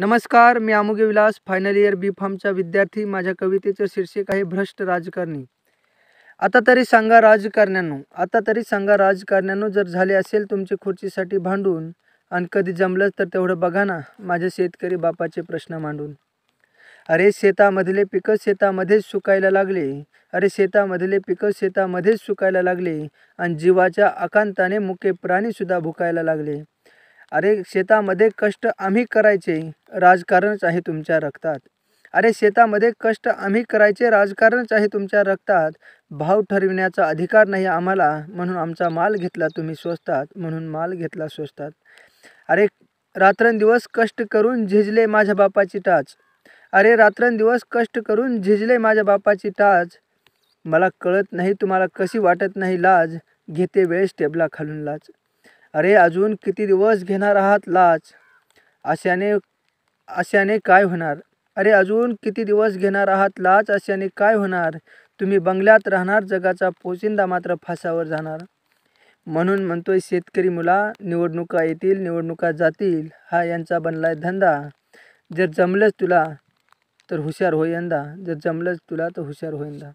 नमस्कार मी अमुगे विलास फायनल इयर बी फार्मचा विद्यार्थी माझ्या कवितेचं शीर्षक आहे भ्रष्ट राजकारणी आता तरी सांगा राजकारण्यांनो आता तरी सांगा राजकारण्यांनो जर झाले असेल तुमची खुर्चीसाठी भांडून आणि कधी जमलंच तर तेवढं बघा ना माझ्या शेतकरी बापाचे प्रश्न मांडून अरे शेतामधले पिकं शेतामध्येच सुकायला लागले अरे शेतामधले पिकं शेतामध्येच सुकायला लागले आणि जीवाच्या आकांताने मुके प्राणीसुद्धा भुकायला लागले अरे शेतामध्ये कष्ट आम्ही करायचे राजकारणच आहे तुमच्या रक्तात अरे शेतामध्ये कष्ट आम्ही करायचे राजकारणच आहे तुमच्या रक्तात भाव ठरविण्याचा अधिकार नाही आम्हाला म्हणून आमचा माल घेतला तुम्ही स्वस्तात म्हणून माल घेतला स्वस्तात अरे रात्रंदिवस कष्ट करून झिजले माझ्या बापाची टाच अरे रात्रंदिवस कष्ट करून झिजले माझ्या बापाची टाच मला कळत नाही तुम्हाला कशी वाटत नाही लाज घेते वेळेस टेबला खालून लाच अरे अजून किती दिवस घेणार आहात लाच अशाने अशाने काय होणार अरे अजून किती दिवस घेणार आहात लाच अशाने काय होणार तुम्ही बंगल्यात राहणार जगाचा पोचिंदा मात्र फासावर जाणार म्हणून म्हणतोय शेतकरी मुला निवडणुका येतील निवडणुका जातील हा यांचा बनलाय धंदा जर जमलंच तुला तर हुशार होयंदा जर जमलंच तुला तर हुशार हो यंदा